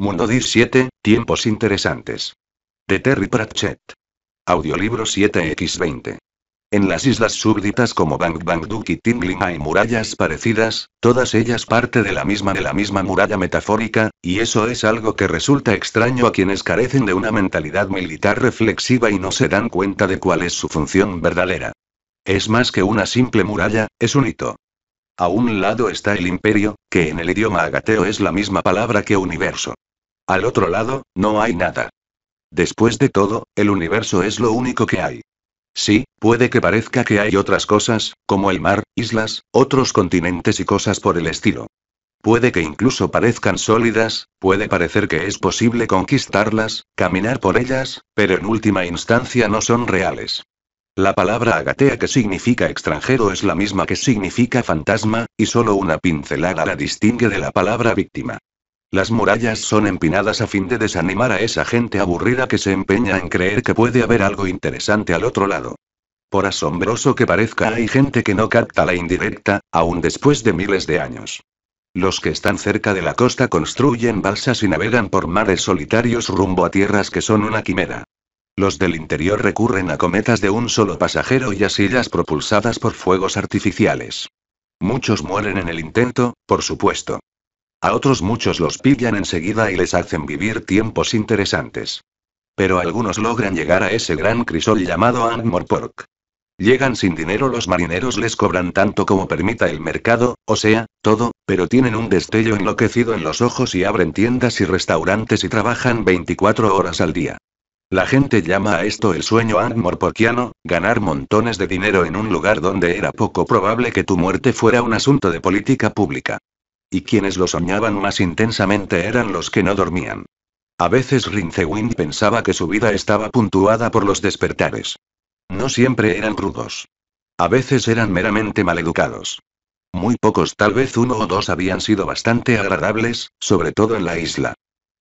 Mundo 17, Tiempos Interesantes. De Terry Pratchett. Audiolibro 7x20. En las islas súbditas como Bang Bang Duki Tingling hay murallas parecidas, todas ellas parte de la misma de la misma muralla metafórica, y eso es algo que resulta extraño a quienes carecen de una mentalidad militar reflexiva y no se dan cuenta de cuál es su función verdadera. Es más que una simple muralla, es un hito. A un lado está el imperio, que en el idioma agateo es la misma palabra que universo. Al otro lado, no hay nada. Después de todo, el universo es lo único que hay. Sí, puede que parezca que hay otras cosas, como el mar, islas, otros continentes y cosas por el estilo. Puede que incluso parezcan sólidas, puede parecer que es posible conquistarlas, caminar por ellas, pero en última instancia no son reales. La palabra agatea que significa extranjero es la misma que significa fantasma, y solo una pincelada la distingue de la palabra víctima. Las murallas son empinadas a fin de desanimar a esa gente aburrida que se empeña en creer que puede haber algo interesante al otro lado. Por asombroso que parezca, hay gente que no capta la indirecta, aún después de miles de años. Los que están cerca de la costa construyen balsas y navegan por mares solitarios rumbo a tierras que son una quimera. Los del interior recurren a cometas de un solo pasajero y a sillas propulsadas por fuegos artificiales. Muchos mueren en el intento, por supuesto. A otros muchos los pillan enseguida y les hacen vivir tiempos interesantes. Pero algunos logran llegar a ese gran crisol llamado Pork. Llegan sin dinero, los marineros les cobran tanto como permita el mercado, o sea, todo, pero tienen un destello enloquecido en los ojos y abren tiendas y restaurantes y trabajan 24 horas al día. La gente llama a esto el sueño porkiano, ganar montones de dinero en un lugar donde era poco probable que tu muerte fuera un asunto de política pública y quienes lo soñaban más intensamente eran los que no dormían. A veces Rincewind pensaba que su vida estaba puntuada por los despertares. No siempre eran rudos. A veces eran meramente maleducados. Muy pocos, tal vez uno o dos, habían sido bastante agradables, sobre todo en la isla.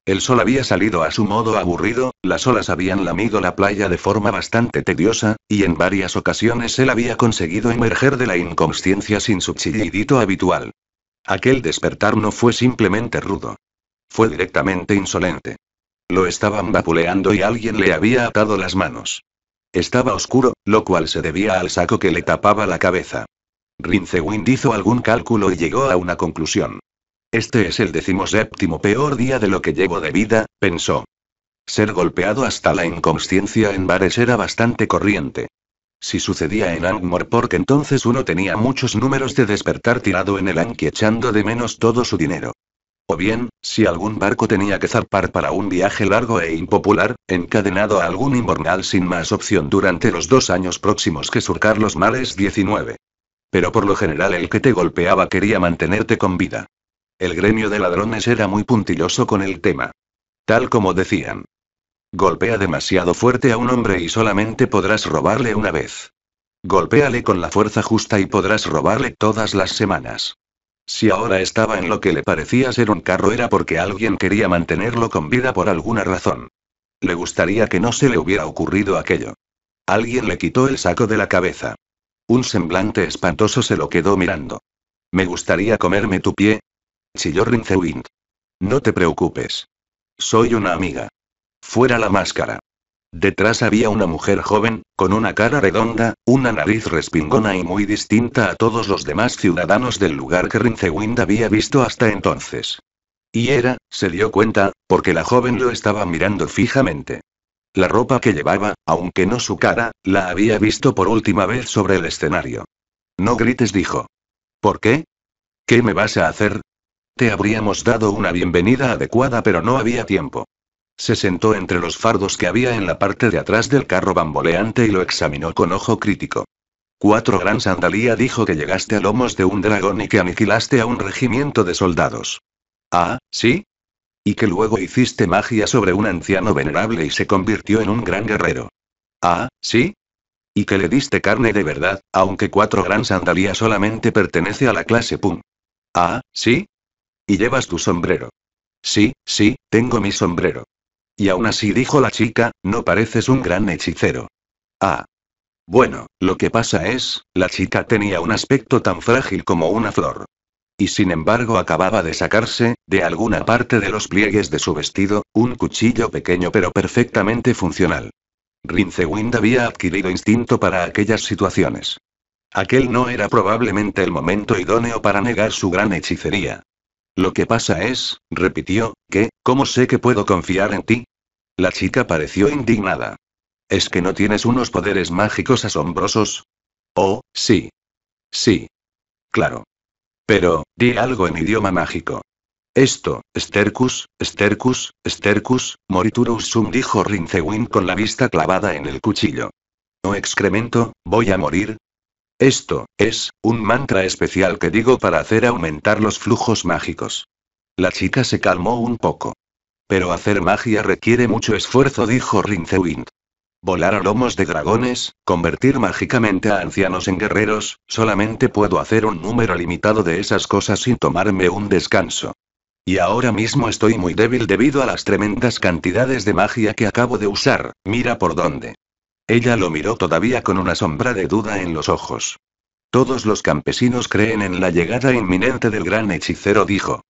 El sol había salido a su modo aburrido, las olas habían lamido la playa de forma bastante tediosa, y en varias ocasiones él había conseguido emerger de la inconsciencia sin su chillidito habitual. Aquel despertar no fue simplemente rudo. Fue directamente insolente. Lo estaban vapuleando y alguien le había atado las manos. Estaba oscuro, lo cual se debía al saco que le tapaba la cabeza. Rincewind hizo algún cálculo y llegó a una conclusión. Este es el decimoséptimo peor día de lo que llevo de vida, pensó. Ser golpeado hasta la inconsciencia en bares era bastante corriente. Si sucedía en Angmore porque entonces uno tenía muchos números de despertar tirado en el Anki echando de menos todo su dinero. O bien, si algún barco tenía que zarpar para un viaje largo e impopular, encadenado a algún inbornal sin más opción durante los dos años próximos que surcar los males 19. Pero por lo general el que te golpeaba quería mantenerte con vida. El gremio de ladrones era muy puntilloso con el tema. Tal como decían, Golpea demasiado fuerte a un hombre y solamente podrás robarle una vez. Golpéale con la fuerza justa y podrás robarle todas las semanas. Si ahora estaba en lo que le parecía ser un carro era porque alguien quería mantenerlo con vida por alguna razón. Le gustaría que no se le hubiera ocurrido aquello. Alguien le quitó el saco de la cabeza. Un semblante espantoso se lo quedó mirando. Me gustaría comerme tu pie. Chilló Rincewind. No te preocupes. Soy una amiga. Fuera la máscara. Detrás había una mujer joven, con una cara redonda, una nariz respingona y muy distinta a todos los demás ciudadanos del lugar que Rincewind había visto hasta entonces. Y era, se dio cuenta, porque la joven lo estaba mirando fijamente. La ropa que llevaba, aunque no su cara, la había visto por última vez sobre el escenario. No grites, dijo. ¿Por qué? ¿Qué me vas a hacer? Te habríamos dado una bienvenida adecuada, pero no había tiempo. Se sentó entre los fardos que había en la parte de atrás del carro bamboleante y lo examinó con ojo crítico. Cuatro gran sandalía dijo que llegaste a lomos de un dragón y que aniquilaste a un regimiento de soldados. Ah, ¿sí? Y que luego hiciste magia sobre un anciano venerable y se convirtió en un gran guerrero. Ah, ¿sí? Y que le diste carne de verdad, aunque cuatro gran sandalía solamente pertenece a la clase Pum. Ah, ¿sí? Y llevas tu sombrero. Sí, sí, tengo mi sombrero. Y aún así dijo la chica, no pareces un gran hechicero. Ah. Bueno, lo que pasa es, la chica tenía un aspecto tan frágil como una flor. Y sin embargo acababa de sacarse, de alguna parte de los pliegues de su vestido, un cuchillo pequeño pero perfectamente funcional. Rincewind había adquirido instinto para aquellas situaciones. Aquel no era probablemente el momento idóneo para negar su gran hechicería. Lo que pasa es, repitió, que, ¿cómo sé que puedo confiar en ti? La chica pareció indignada. ¿Es que no tienes unos poderes mágicos asombrosos? Oh, sí. Sí. Claro. Pero, di algo en idioma mágico. Esto, Stercus, Stercus, Stercus, Moriturus sum dijo Rinzewin con la vista clavada en el cuchillo. No excremento, voy a morir. Esto, es, un mantra especial que digo para hacer aumentar los flujos mágicos. La chica se calmó un poco. Pero hacer magia requiere mucho esfuerzo, dijo Rincewind. Volar a lomos de dragones, convertir mágicamente a ancianos en guerreros, solamente puedo hacer un número limitado de esas cosas sin tomarme un descanso. Y ahora mismo estoy muy débil debido a las tremendas cantidades de magia que acabo de usar, mira por dónde. Ella lo miró todavía con una sombra de duda en los ojos. Todos los campesinos creen en la llegada inminente del gran hechicero, dijo.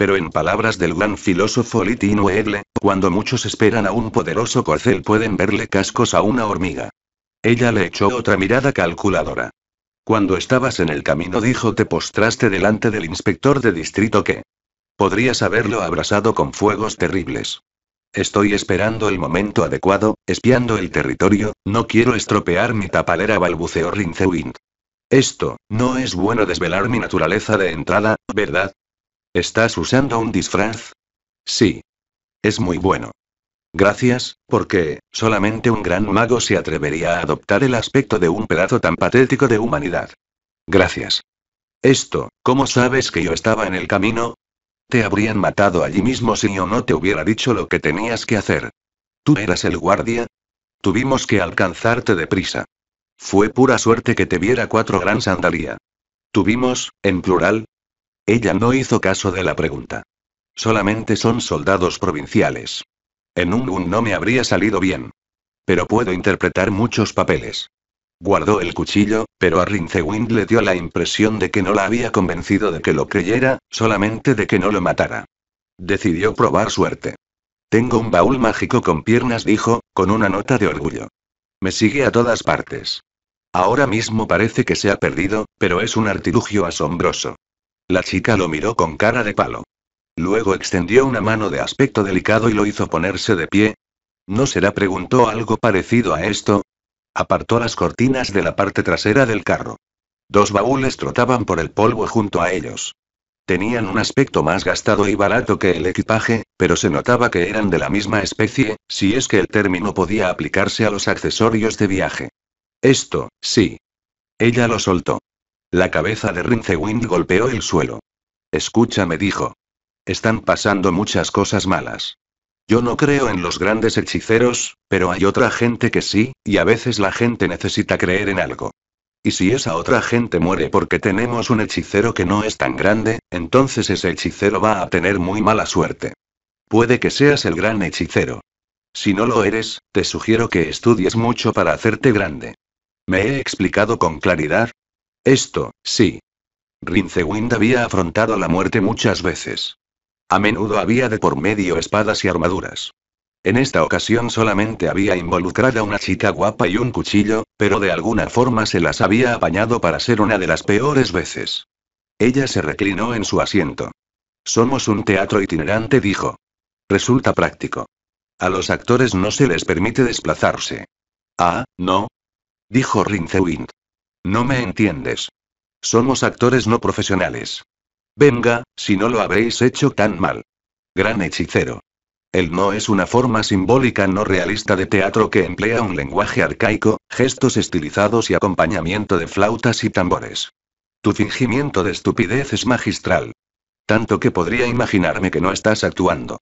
Pero en palabras del gran filósofo Litino Egle, cuando muchos esperan a un poderoso corcel pueden verle cascos a una hormiga. Ella le echó otra mirada calculadora. Cuando estabas en el camino dijo te postraste delante del inspector de distrito que podrías haberlo abrasado con fuegos terribles. Estoy esperando el momento adecuado, espiando el territorio, no quiero estropear mi tapalera balbuceó Rincewind. Esto, no es bueno desvelar mi naturaleza de entrada, ¿verdad? ¿Estás usando un disfraz? Sí. Es muy bueno. Gracias, porque, solamente un gran mago se atrevería a adoptar el aspecto de un pedazo tan patético de humanidad. Gracias. Esto, ¿cómo sabes que yo estaba en el camino? Te habrían matado allí mismo si yo no te hubiera dicho lo que tenías que hacer. ¿Tú eras el guardia? Tuvimos que alcanzarte deprisa. Fue pura suerte que te viera cuatro gran sandalía. Tuvimos, en plural, ella no hizo caso de la pregunta. Solamente son soldados provinciales. En un no me habría salido bien. Pero puedo interpretar muchos papeles. Guardó el cuchillo, pero a Rincewind le dio la impresión de que no la había convencido de que lo creyera, solamente de que no lo matara. Decidió probar suerte. Tengo un baúl mágico con piernas, dijo, con una nota de orgullo. Me sigue a todas partes. Ahora mismo parece que se ha perdido, pero es un artilugio asombroso. La chica lo miró con cara de palo. Luego extendió una mano de aspecto delicado y lo hizo ponerse de pie. ¿No será? preguntó algo parecido a esto. Apartó las cortinas de la parte trasera del carro. Dos baúles trotaban por el polvo junto a ellos. Tenían un aspecto más gastado y barato que el equipaje, pero se notaba que eran de la misma especie, si es que el término podía aplicarse a los accesorios de viaje. Esto, sí. Ella lo soltó. La cabeza de Rincewind golpeó el suelo. Escúchame, dijo. Están pasando muchas cosas malas. Yo no creo en los grandes hechiceros, pero hay otra gente que sí, y a veces la gente necesita creer en algo. Y si esa otra gente muere porque tenemos un hechicero que no es tan grande, entonces ese hechicero va a tener muy mala suerte. Puede que seas el gran hechicero. Si no lo eres, te sugiero que estudies mucho para hacerte grande. Me he explicado con claridad, esto, sí. Rincewind había afrontado la muerte muchas veces. A menudo había de por medio espadas y armaduras. En esta ocasión solamente había involucrada una chica guapa y un cuchillo, pero de alguna forma se las había apañado para ser una de las peores veces. Ella se reclinó en su asiento. Somos un teatro itinerante, dijo. Resulta práctico. A los actores no se les permite desplazarse. Ah, no. Dijo Rincewind. No me entiendes. Somos actores no profesionales. Venga, si no lo habréis hecho tan mal. Gran hechicero. El no es una forma simbólica no realista de teatro que emplea un lenguaje arcaico, gestos estilizados y acompañamiento de flautas y tambores. Tu fingimiento de estupidez es magistral. Tanto que podría imaginarme que no estás actuando.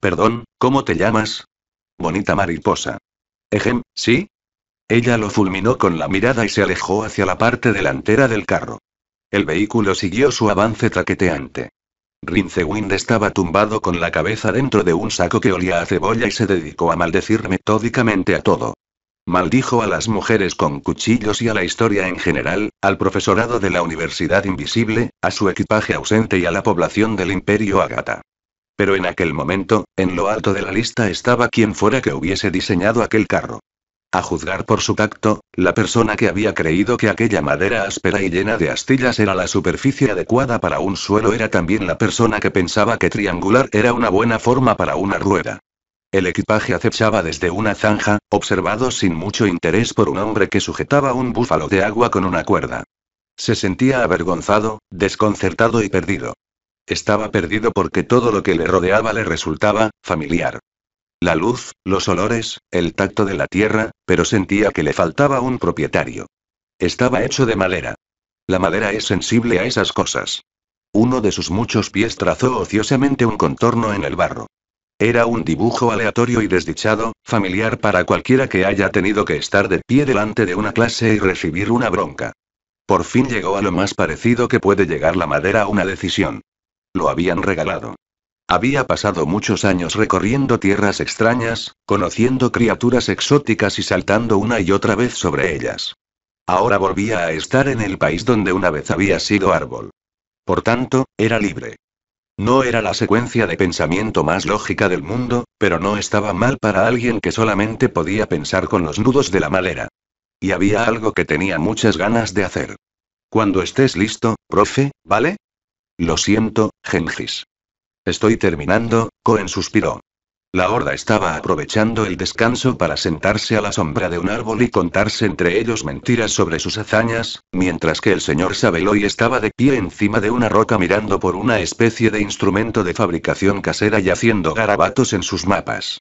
Perdón, ¿cómo te llamas? Bonita mariposa. Ejem, ¿sí? Ella lo fulminó con la mirada y se alejó hacia la parte delantera del carro. El vehículo siguió su avance traqueteante. Rincewind estaba tumbado con la cabeza dentro de un saco que olía a cebolla y se dedicó a maldecir metódicamente a todo. Maldijo a las mujeres con cuchillos y a la historia en general, al profesorado de la Universidad Invisible, a su equipaje ausente y a la población del Imperio Agata. Pero en aquel momento, en lo alto de la lista estaba quien fuera que hubiese diseñado aquel carro. A juzgar por su tacto, la persona que había creído que aquella madera áspera y llena de astillas era la superficie adecuada para un suelo era también la persona que pensaba que triangular era una buena forma para una rueda. El equipaje acechaba desde una zanja, observado sin mucho interés por un hombre que sujetaba un búfalo de agua con una cuerda. Se sentía avergonzado, desconcertado y perdido. Estaba perdido porque todo lo que le rodeaba le resultaba familiar la luz, los olores, el tacto de la tierra, pero sentía que le faltaba un propietario. Estaba hecho de madera. La madera es sensible a esas cosas. Uno de sus muchos pies trazó ociosamente un contorno en el barro. Era un dibujo aleatorio y desdichado, familiar para cualquiera que haya tenido que estar de pie delante de una clase y recibir una bronca. Por fin llegó a lo más parecido que puede llegar la madera a una decisión. Lo habían regalado. Había pasado muchos años recorriendo tierras extrañas, conociendo criaturas exóticas y saltando una y otra vez sobre ellas. Ahora volvía a estar en el país donde una vez había sido árbol. Por tanto, era libre. No era la secuencia de pensamiento más lógica del mundo, pero no estaba mal para alguien que solamente podía pensar con los nudos de la madera. Y había algo que tenía muchas ganas de hacer. Cuando estés listo, profe, ¿vale? Lo siento, Gengis. Estoy terminando, Cohen suspiró. La horda estaba aprovechando el descanso para sentarse a la sombra de un árbol y contarse entre ellos mentiras sobre sus hazañas, mientras que el señor Sabeloy estaba de pie encima de una roca mirando por una especie de instrumento de fabricación casera y haciendo garabatos en sus mapas.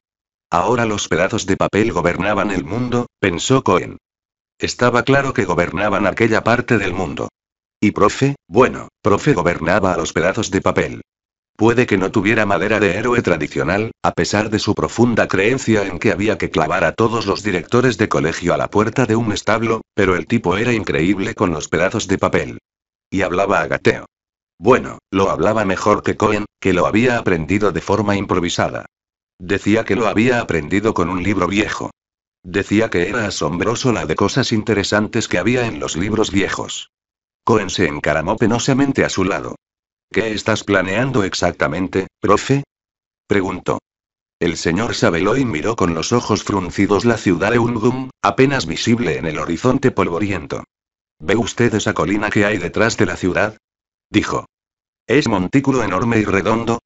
Ahora los pedazos de papel gobernaban el mundo, pensó Cohen. Estaba claro que gobernaban aquella parte del mundo. Y profe, bueno, profe gobernaba a los pedazos de papel. Puede que no tuviera madera de héroe tradicional, a pesar de su profunda creencia en que había que clavar a todos los directores de colegio a la puerta de un establo, pero el tipo era increíble con los pedazos de papel. Y hablaba a agateo. Bueno, lo hablaba mejor que Cohen, que lo había aprendido de forma improvisada. Decía que lo había aprendido con un libro viejo. Decía que era asombroso la de cosas interesantes que había en los libros viejos. Cohen se encaramó penosamente a su lado. ¿Qué estás planeando exactamente, profe? preguntó. El señor Sabeloy miró con los ojos fruncidos la ciudad de Ungum, apenas visible en el horizonte polvoriento. ¿Ve usted esa colina que hay detrás de la ciudad? dijo. Es montículo enorme y redondo.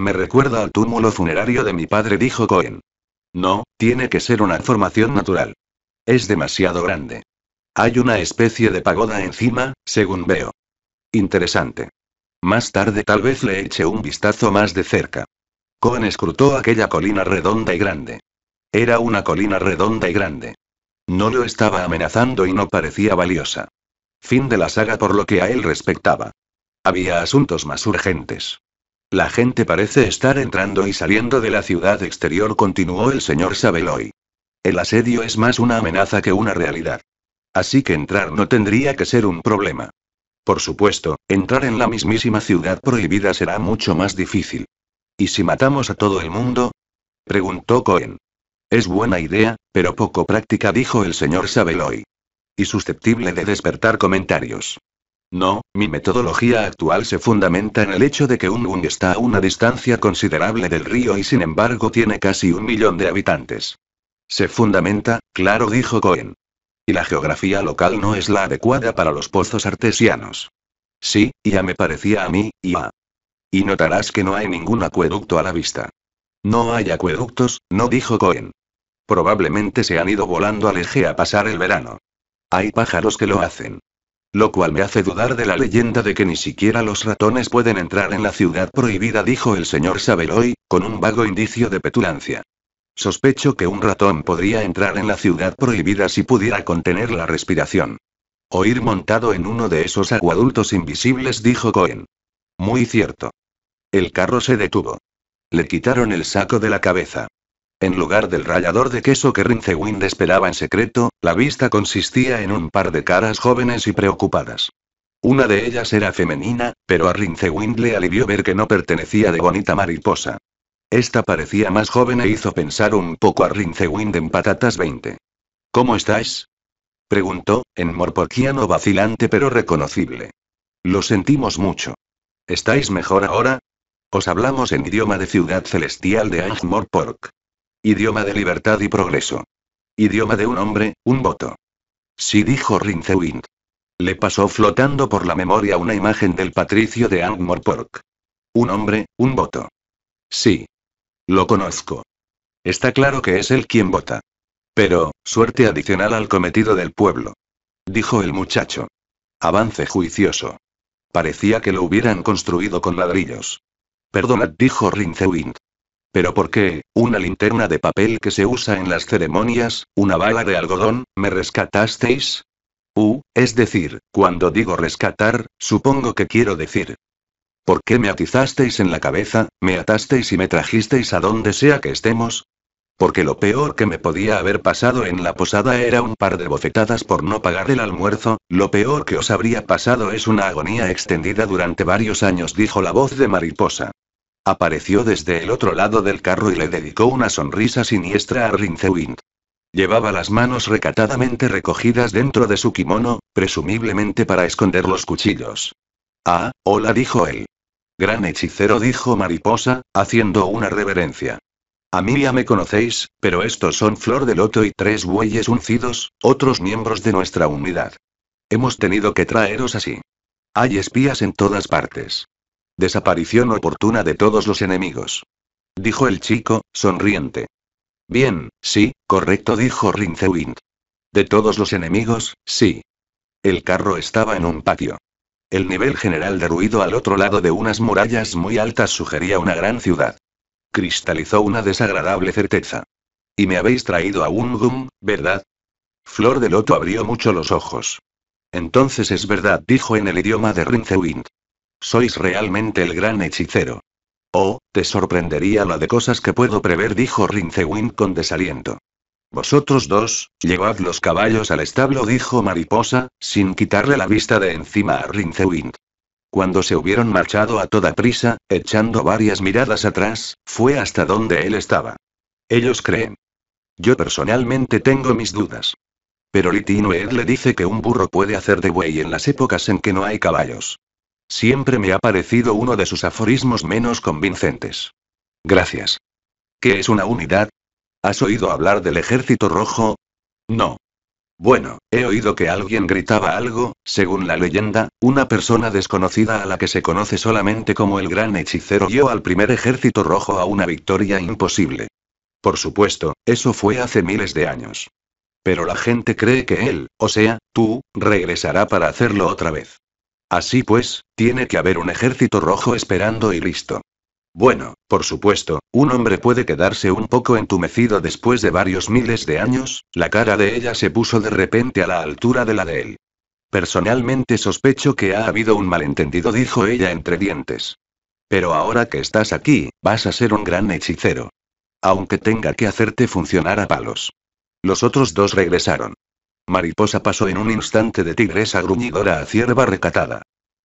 Me recuerda al túmulo funerario de mi padre, dijo Cohen. No, tiene que ser una formación natural. Es demasiado grande. Hay una especie de pagoda encima, según veo. Interesante. Más tarde tal vez le eche un vistazo más de cerca. Cohen escrutó aquella colina redonda y grande. Era una colina redonda y grande. No lo estaba amenazando y no parecía valiosa. Fin de la saga por lo que a él respectaba. Había asuntos más urgentes. La gente parece estar entrando y saliendo de la ciudad exterior, continuó el señor Sabeloy. El asedio es más una amenaza que una realidad. Así que entrar no tendría que ser un problema. Por supuesto, entrar en la mismísima ciudad prohibida será mucho más difícil. ¿Y si matamos a todo el mundo? preguntó Cohen. Es buena idea, pero poco práctica, dijo el señor Sabeloy. Y susceptible de despertar comentarios. No, mi metodología actual se fundamenta en el hecho de que Ungung está a una distancia considerable del río y sin embargo tiene casi un millón de habitantes. Se fundamenta, claro, dijo Cohen y la geografía local no es la adecuada para los pozos artesianos. Sí, ya me parecía a mí, y Y notarás que no hay ningún acueducto a la vista. No hay acueductos, no dijo Cohen. Probablemente se han ido volando al eje a pasar el verano. Hay pájaros que lo hacen. Lo cual me hace dudar de la leyenda de que ni siquiera los ratones pueden entrar en la ciudad prohibida, dijo el señor Sabeloy, con un vago indicio de petulancia. Sospecho que un ratón podría entrar en la ciudad prohibida si pudiera contener la respiración. O ir montado en uno de esos aguadultos invisibles, dijo Cohen. Muy cierto. El carro se detuvo. Le quitaron el saco de la cabeza. En lugar del rallador de queso que Rincewind esperaba en secreto, la vista consistía en un par de caras jóvenes y preocupadas. Una de ellas era femenina, pero a Rincewind le alivió ver que no pertenecía de bonita mariposa. Esta parecía más joven e hizo pensar un poco a Rincewind en Patatas 20. ¿Cómo estáis? Preguntó, en morporquiano vacilante pero reconocible. Lo sentimos mucho. ¿Estáis mejor ahora? Os hablamos en idioma de ciudad celestial de Angmorpork. Idioma de libertad y progreso. Idioma de un hombre, un voto. Sí dijo Rincewind. Le pasó flotando por la memoria una imagen del patricio de Angmorpork. Un hombre, un voto. Sí. Lo conozco. Está claro que es él quien vota. Pero, suerte adicional al cometido del pueblo. Dijo el muchacho. Avance juicioso. Parecía que lo hubieran construido con ladrillos. Perdonad, dijo Rincewind. Pero ¿por qué? Una linterna de papel que se usa en las ceremonias, una bala de algodón, ¿me rescatasteis? Uh, es decir, cuando digo rescatar, supongo que quiero decir, ¿Por qué me atizasteis en la cabeza, me atasteis y me trajisteis a donde sea que estemos? Porque lo peor que me podía haber pasado en la posada era un par de bofetadas por no pagar el almuerzo, lo peor que os habría pasado es una agonía extendida durante varios años, dijo la voz de mariposa. Apareció desde el otro lado del carro y le dedicó una sonrisa siniestra a Rincewind. Llevaba las manos recatadamente recogidas dentro de su kimono, presumiblemente para esconder los cuchillos. Ah, hola, dijo él. Gran hechicero dijo Mariposa, haciendo una reverencia. A mí ya me conocéis, pero estos son Flor de Loto y tres bueyes uncidos, otros miembros de nuestra unidad. Hemos tenido que traeros así. Hay espías en todas partes. Desaparición oportuna de todos los enemigos. Dijo el chico, sonriente. Bien, sí, correcto, dijo Rincewind. De todos los enemigos, sí. El carro estaba en un patio. El nivel general de ruido al otro lado de unas murallas muy altas sugería una gran ciudad. Cristalizó una desagradable certeza. Y me habéis traído a Gum, ¿verdad? Flor de Loto abrió mucho los ojos. Entonces es verdad, dijo en el idioma de Rincewind. Sois realmente el gran hechicero. Oh, te sorprendería la de cosas que puedo prever, dijo Rincewind con desaliento. Vosotros dos, llevad los caballos al establo, dijo Mariposa, sin quitarle la vista de encima a Rincewind. Cuando se hubieron marchado a toda prisa, echando varias miradas atrás, fue hasta donde él estaba. Ellos creen. Yo personalmente tengo mis dudas. Pero Litinoed le dice que un burro puede hacer de buey en las épocas en que no hay caballos. Siempre me ha parecido uno de sus aforismos menos convincentes. Gracias. ¿Qué es una unidad? ¿Has oído hablar del ejército rojo? No. Bueno, he oído que alguien gritaba algo, según la leyenda, una persona desconocida a la que se conoce solamente como el gran hechicero dio al primer ejército rojo a una victoria imposible. Por supuesto, eso fue hace miles de años. Pero la gente cree que él, o sea, tú, regresará para hacerlo otra vez. Así pues, tiene que haber un ejército rojo esperando y listo. Bueno, por supuesto, un hombre puede quedarse un poco entumecido después de varios miles de años, la cara de ella se puso de repente a la altura de la de él. Personalmente sospecho que ha habido un malentendido, dijo ella entre dientes. Pero ahora que estás aquí, vas a ser un gran hechicero. Aunque tenga que hacerte funcionar a palos. Los otros dos regresaron. Mariposa pasó en un instante de tigresa gruñidora a cierva recatada.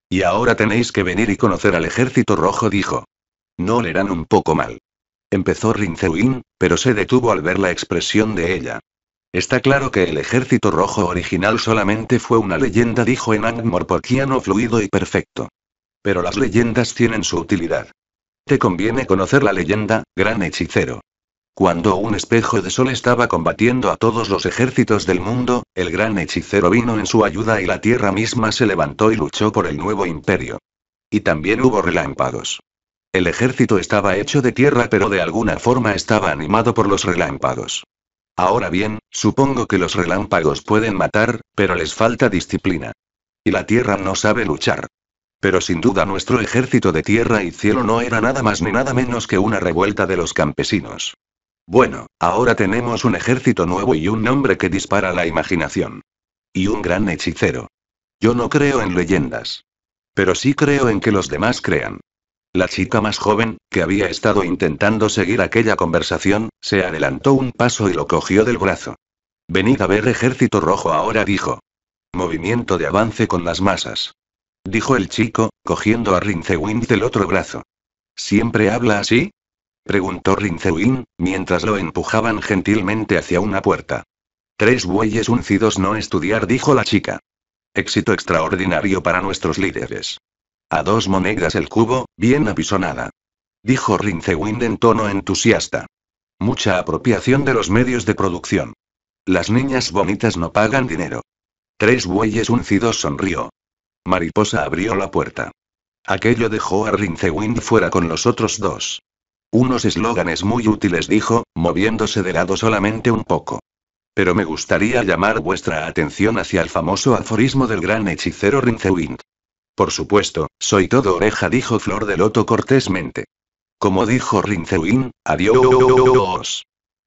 Y ahora tenéis que venir y conocer al ejército rojo, dijo. No olerán un poco mal. Empezó Rinzewin, pero se detuvo al ver la expresión de ella. Está claro que el ejército rojo original solamente fue una leyenda, dijo en Morporquiano fluido y perfecto. Pero las leyendas tienen su utilidad. Te conviene conocer la leyenda, gran hechicero. Cuando un espejo de sol estaba combatiendo a todos los ejércitos del mundo, el gran hechicero vino en su ayuda y la tierra misma se levantó y luchó por el nuevo imperio. Y también hubo relámpagos. El ejército estaba hecho de tierra pero de alguna forma estaba animado por los relámpagos. Ahora bien, supongo que los relámpagos pueden matar, pero les falta disciplina. Y la tierra no sabe luchar. Pero sin duda nuestro ejército de tierra y cielo no era nada más ni nada menos que una revuelta de los campesinos. Bueno, ahora tenemos un ejército nuevo y un nombre que dispara la imaginación. Y un gran hechicero. Yo no creo en leyendas. Pero sí creo en que los demás crean. La chica más joven, que había estado intentando seguir aquella conversación, se adelantó un paso y lo cogió del brazo. Venid a ver Ejército Rojo ahora, dijo. Movimiento de avance con las masas. Dijo el chico, cogiendo a Rincewind del otro brazo. ¿Siempre habla así? Preguntó Rincewind, mientras lo empujaban gentilmente hacia una puerta. Tres bueyes uncidos no estudiar, dijo la chica. Éxito extraordinario para nuestros líderes. A dos monedas el cubo, bien apisonada. Dijo Rincewind en tono entusiasta. Mucha apropiación de los medios de producción. Las niñas bonitas no pagan dinero. Tres bueyes uncidos sonrió. Mariposa abrió la puerta. Aquello dejó a Rincewind fuera con los otros dos. Unos eslóganes muy útiles dijo, moviéndose de lado solamente un poco. Pero me gustaría llamar vuestra atención hacia el famoso aforismo del gran hechicero Rincewind. Por supuesto, soy todo oreja, dijo Flor de Loto cortésmente. Como dijo Rinzewin, adiós.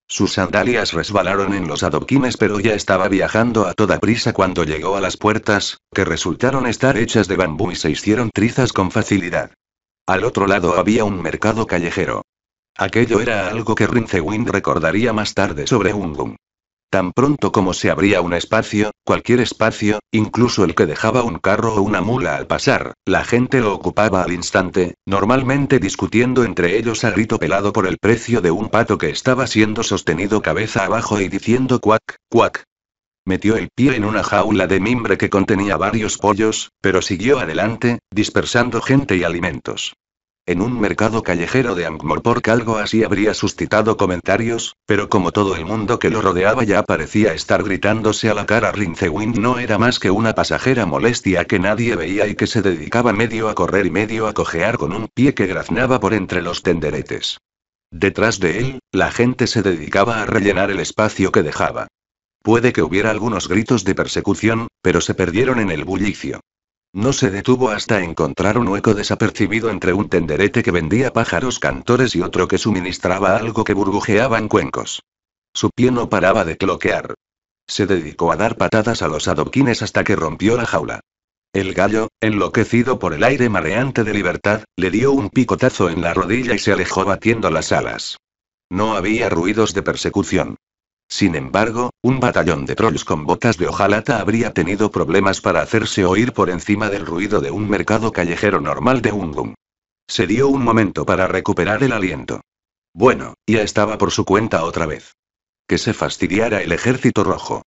Sus sandalias resbalaron en los adoquines, pero ya estaba viajando a toda prisa cuando llegó a las puertas, que resultaron estar hechas de bambú y se hicieron trizas con facilidad. Al otro lado había un mercado callejero. Aquello era algo que Rincewind recordaría más tarde sobre Ungum. Tan pronto como se abría un espacio, cualquier espacio, incluso el que dejaba un carro o una mula al pasar, la gente lo ocupaba al instante, normalmente discutiendo entre ellos a grito pelado por el precio de un pato que estaba siendo sostenido cabeza abajo y diciendo cuac, cuac. Metió el pie en una jaula de mimbre que contenía varios pollos, pero siguió adelante, dispersando gente y alimentos. En un mercado callejero de Angmorpork por algo así habría suscitado comentarios, pero como todo el mundo que lo rodeaba ya parecía estar gritándose a la cara Rincewind no era más que una pasajera molestia que nadie veía y que se dedicaba medio a correr y medio a cojear con un pie que graznaba por entre los tenderetes. Detrás de él, la gente se dedicaba a rellenar el espacio que dejaba. Puede que hubiera algunos gritos de persecución, pero se perdieron en el bullicio. No se detuvo hasta encontrar un hueco desapercibido entre un tenderete que vendía pájaros cantores y otro que suministraba algo que burbujeaba en cuencos. Su pie no paraba de cloquear. Se dedicó a dar patadas a los adoquines hasta que rompió la jaula. El gallo, enloquecido por el aire mareante de libertad, le dio un picotazo en la rodilla y se alejó batiendo las alas. No había ruidos de persecución. Sin embargo, un batallón de trolls con botas de hojalata habría tenido problemas para hacerse oír por encima del ruido de un mercado callejero normal de Ungum. Se dio un momento para recuperar el aliento. Bueno, ya estaba por su cuenta otra vez. Que se fastidiara el ejército rojo.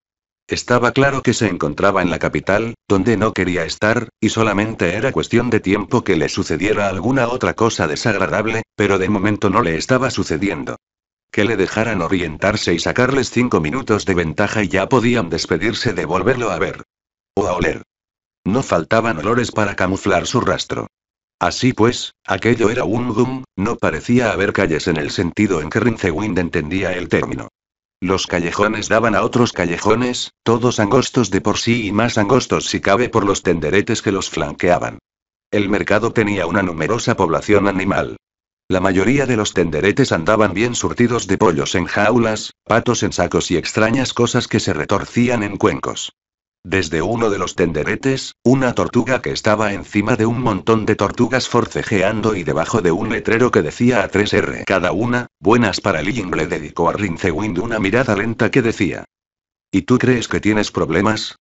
Estaba claro que se encontraba en la capital, donde no quería estar, y solamente era cuestión de tiempo que le sucediera alguna otra cosa desagradable, pero de momento no le estaba sucediendo que le dejaran orientarse y sacarles cinco minutos de ventaja y ya podían despedirse de volverlo a ver. O a oler. No faltaban olores para camuflar su rastro. Así pues, aquello era un gum, no parecía haber calles en el sentido en que Rincewind entendía el término. Los callejones daban a otros callejones, todos angostos de por sí y más angostos si cabe por los tenderetes que los flanqueaban. El mercado tenía una numerosa población animal. La mayoría de los tenderetes andaban bien surtidos de pollos en jaulas, patos en sacos y extrañas cosas que se retorcían en cuencos. Desde uno de los tenderetes, una tortuga que estaba encima de un montón de tortugas forcejeando y debajo de un letrero que decía a 3R cada una, buenas para Link le dedicó a Rincewind una mirada lenta que decía. ¿Y tú crees que tienes problemas?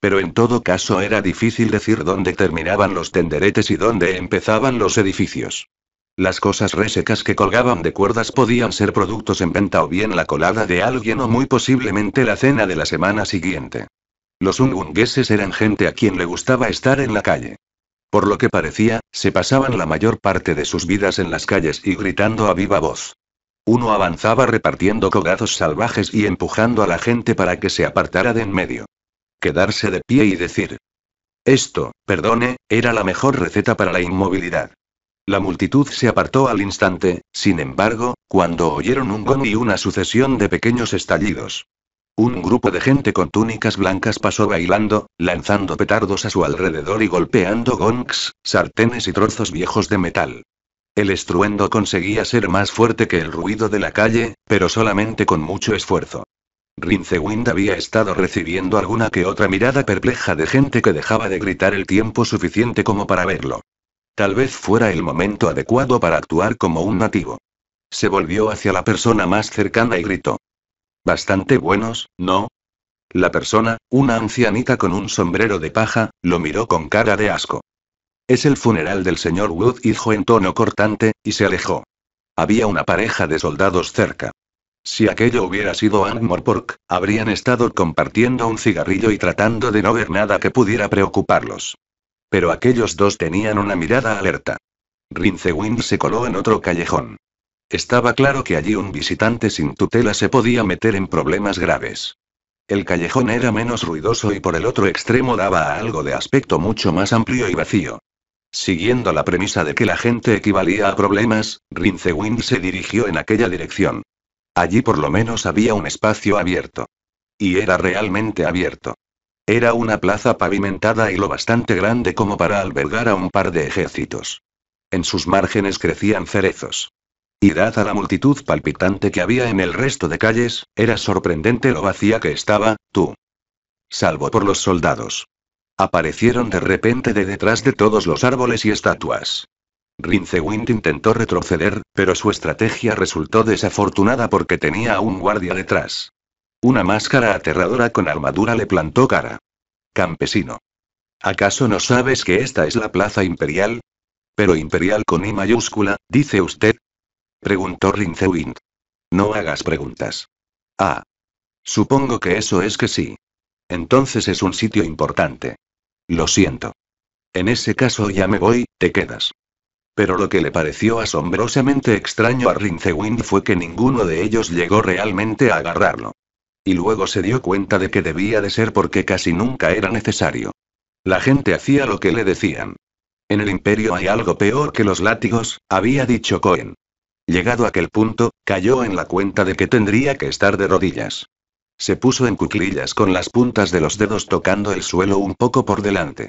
Pero en todo caso era difícil decir dónde terminaban los tenderetes y dónde empezaban los edificios. Las cosas resecas que colgaban de cuerdas podían ser productos en venta o bien la colada de alguien o muy posiblemente la cena de la semana siguiente. Los ungungueses eran gente a quien le gustaba estar en la calle. Por lo que parecía, se pasaban la mayor parte de sus vidas en las calles y gritando a viva voz. Uno avanzaba repartiendo cogazos salvajes y empujando a la gente para que se apartara de en medio quedarse de pie y decir. Esto, perdone, era la mejor receta para la inmovilidad. La multitud se apartó al instante, sin embargo, cuando oyeron un gong y una sucesión de pequeños estallidos. Un grupo de gente con túnicas blancas pasó bailando, lanzando petardos a su alrededor y golpeando gongs, sartenes y trozos viejos de metal. El estruendo conseguía ser más fuerte que el ruido de la calle, pero solamente con mucho esfuerzo. Rincewind había estado recibiendo alguna que otra mirada perpleja de gente que dejaba de gritar el tiempo suficiente como para verlo. Tal vez fuera el momento adecuado para actuar como un nativo. Se volvió hacia la persona más cercana y gritó. Bastante buenos, ¿no? La persona, una ancianita con un sombrero de paja, lo miró con cara de asco. Es el funeral del señor Wood, dijo en tono cortante, y se alejó. Había una pareja de soldados cerca. Si aquello hubiera sido Pork, habrían estado compartiendo un cigarrillo y tratando de no ver nada que pudiera preocuparlos. Pero aquellos dos tenían una mirada alerta. Rincewind se coló en otro callejón. Estaba claro que allí un visitante sin tutela se podía meter en problemas graves. El callejón era menos ruidoso y por el otro extremo daba a algo de aspecto mucho más amplio y vacío. Siguiendo la premisa de que la gente equivalía a problemas, Rincewind se dirigió en aquella dirección. Allí por lo menos había un espacio abierto. Y era realmente abierto. Era una plaza pavimentada y lo bastante grande como para albergar a un par de ejércitos. En sus márgenes crecían cerezos. Y dada la multitud palpitante que había en el resto de calles, era sorprendente lo vacía que estaba, tú. Salvo por los soldados. Aparecieron de repente de detrás de todos los árboles y estatuas. Rincewind intentó retroceder, pero su estrategia resultó desafortunada porque tenía a un guardia detrás. Una máscara aterradora con armadura le plantó cara. Campesino. ¿Acaso no sabes que esta es la plaza imperial? Pero imperial con I mayúscula, dice usted. Preguntó Rincewind. No hagas preguntas. Ah. Supongo que eso es que sí. Entonces es un sitio importante. Lo siento. En ese caso ya me voy, te quedas. Pero lo que le pareció asombrosamente extraño a Rincewind fue que ninguno de ellos llegó realmente a agarrarlo. Y luego se dio cuenta de que debía de ser porque casi nunca era necesario. La gente hacía lo que le decían. En el imperio hay algo peor que los látigos, había dicho Cohen. Llegado a aquel punto, cayó en la cuenta de que tendría que estar de rodillas. Se puso en cuclillas con las puntas de los dedos tocando el suelo un poco por delante.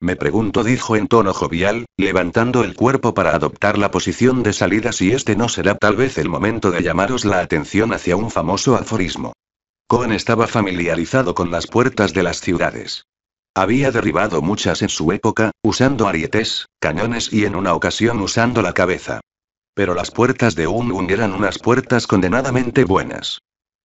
Me pregunto, dijo en tono jovial, levantando el cuerpo para adoptar la posición de salida si este no será tal vez el momento de llamaros la atención hacia un famoso aforismo. Cohen estaba familiarizado con las puertas de las ciudades. Había derribado muchas en su época, usando arietes, cañones y en una ocasión usando la cabeza. Pero las puertas de Un eran unas puertas condenadamente buenas.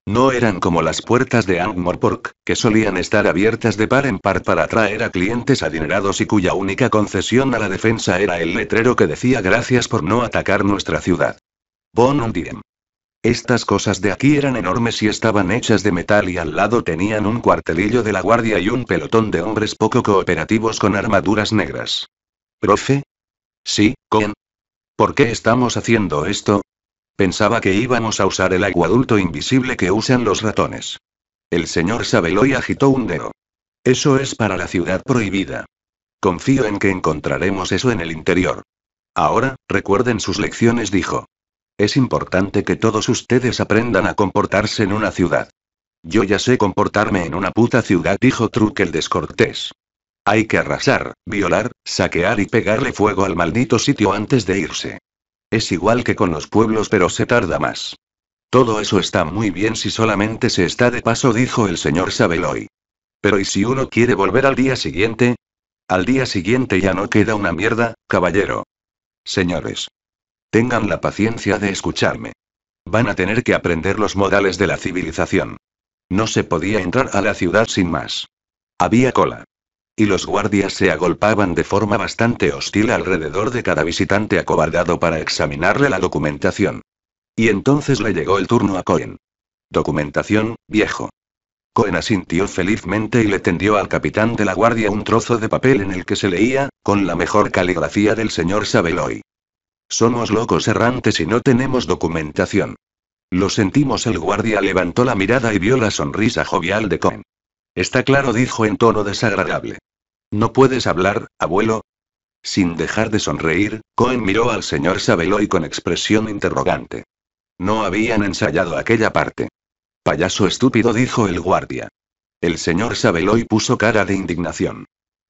No eran como las puertas de Angmorpork, que solían estar abiertas de par en par para atraer a clientes adinerados y cuya única concesión a la defensa era el letrero que decía gracias por no atacar nuestra ciudad. Bon Estas cosas de aquí eran enormes y estaban hechas de metal y al lado tenían un cuartelillo de la guardia y un pelotón de hombres poco cooperativos con armaduras negras. ¿Profe? Sí, con. ¿Por qué estamos haciendo esto? Pensaba que íbamos a usar el aguadulto invisible que usan los ratones. El señor y agitó un dedo. Eso es para la ciudad prohibida. Confío en que encontraremos eso en el interior. Ahora, recuerden sus lecciones, dijo. Es importante que todos ustedes aprendan a comportarse en una ciudad. Yo ya sé comportarme en una puta ciudad, dijo Truque el descortés. Hay que arrasar, violar, saquear y pegarle fuego al maldito sitio antes de irse. Es igual que con los pueblos pero se tarda más. Todo eso está muy bien si solamente se está de paso, dijo el señor Sabeloy. Pero ¿y si uno quiere volver al día siguiente? Al día siguiente ya no queda una mierda, caballero. Señores. Tengan la paciencia de escucharme. Van a tener que aprender los modales de la civilización. No se podía entrar a la ciudad sin más. Había cola y los guardias se agolpaban de forma bastante hostil alrededor de cada visitante acobardado para examinarle la documentación. Y entonces le llegó el turno a Cohen. Documentación, viejo. Cohen asintió felizmente y le tendió al capitán de la guardia un trozo de papel en el que se leía, con la mejor caligrafía del señor Sabeloy. Somos locos errantes y no tenemos documentación. Lo sentimos, el guardia levantó la mirada y vio la sonrisa jovial de Cohen. Está claro, dijo en tono desagradable. ¿No puedes hablar, abuelo? Sin dejar de sonreír, Cohen miró al señor Sabeloy con expresión interrogante. No habían ensayado aquella parte. Payaso estúpido, dijo el guardia. El señor Sabeloy puso cara de indignación.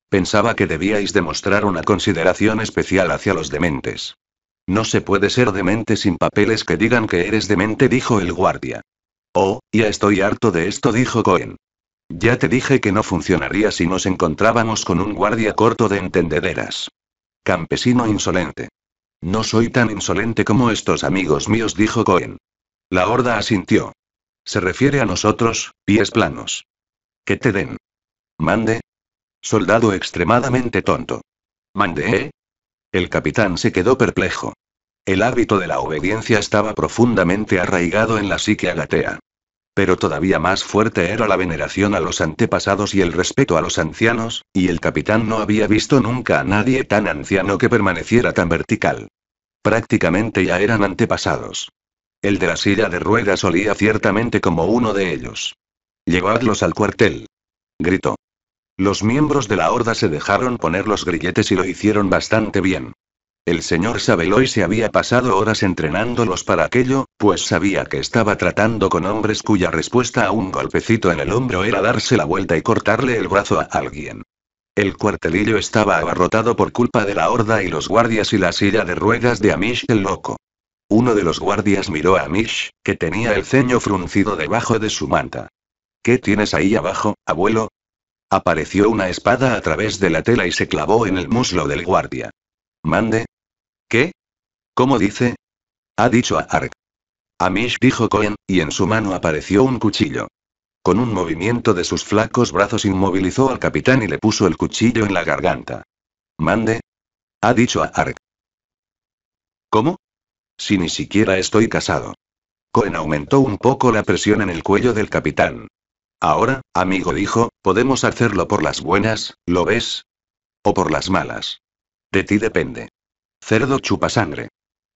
Pensaba que debíais demostrar una consideración especial hacia los dementes. No se puede ser demente sin papeles que digan que eres demente, dijo el guardia. Oh, ya estoy harto de esto, dijo Cohen. Ya te dije que no funcionaría si nos encontrábamos con un guardia corto de entendederas. Campesino insolente. No soy tan insolente como estos amigos míos, dijo Cohen. La horda asintió. Se refiere a nosotros, pies planos. ¿Qué te den. Mande. Soldado extremadamente tonto. Mande, ¿eh? El capitán se quedó perplejo. El hábito de la obediencia estaba profundamente arraigado en la psique agatea. Pero todavía más fuerte era la veneración a los antepasados y el respeto a los ancianos, y el capitán no había visto nunca a nadie tan anciano que permaneciera tan vertical. Prácticamente ya eran antepasados. El de la silla de ruedas olía ciertamente como uno de ellos. Llevadlos al cuartel. Gritó. Los miembros de la horda se dejaron poner los grilletes y lo hicieron bastante bien. El señor Sabeloy se había pasado horas entrenándolos para aquello, pues sabía que estaba tratando con hombres cuya respuesta a un golpecito en el hombro era darse la vuelta y cortarle el brazo a alguien. El cuartelillo estaba abarrotado por culpa de la horda y los guardias y la silla de ruedas de Amish el loco. Uno de los guardias miró a Amish, que tenía el ceño fruncido debajo de su manta. ¿Qué tienes ahí abajo, abuelo? Apareció una espada a través de la tela y se clavó en el muslo del guardia. Mande, ¿Qué? ¿Cómo dice? Ha dicho a Ark. Amish dijo Cohen, y en su mano apareció un cuchillo. Con un movimiento de sus flacos brazos inmovilizó al capitán y le puso el cuchillo en la garganta. Mande. Ha dicho a Ark. ¿Cómo? Si ni siquiera estoy casado. Cohen aumentó un poco la presión en el cuello del capitán. Ahora, amigo dijo, podemos hacerlo por las buenas, ¿lo ves? O por las malas. De ti depende. Cerdo chupa sangre.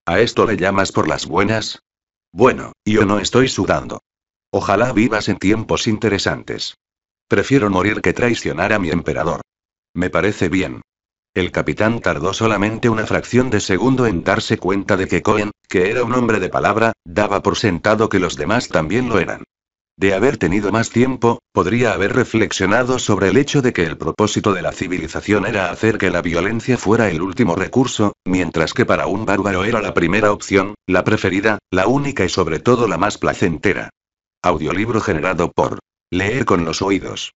¿A esto le llamas por las buenas? Bueno, yo no estoy sudando. Ojalá vivas en tiempos interesantes. Prefiero morir que traicionar a mi emperador. Me parece bien. El capitán tardó solamente una fracción de segundo en darse cuenta de que Cohen, que era un hombre de palabra, daba por sentado que los demás también lo eran. De haber tenido más tiempo, podría haber reflexionado sobre el hecho de que el propósito de la civilización era hacer que la violencia fuera el último recurso, mientras que para un bárbaro era la primera opción, la preferida, la única y sobre todo la más placentera. Audiolibro generado por Leer con los oídos.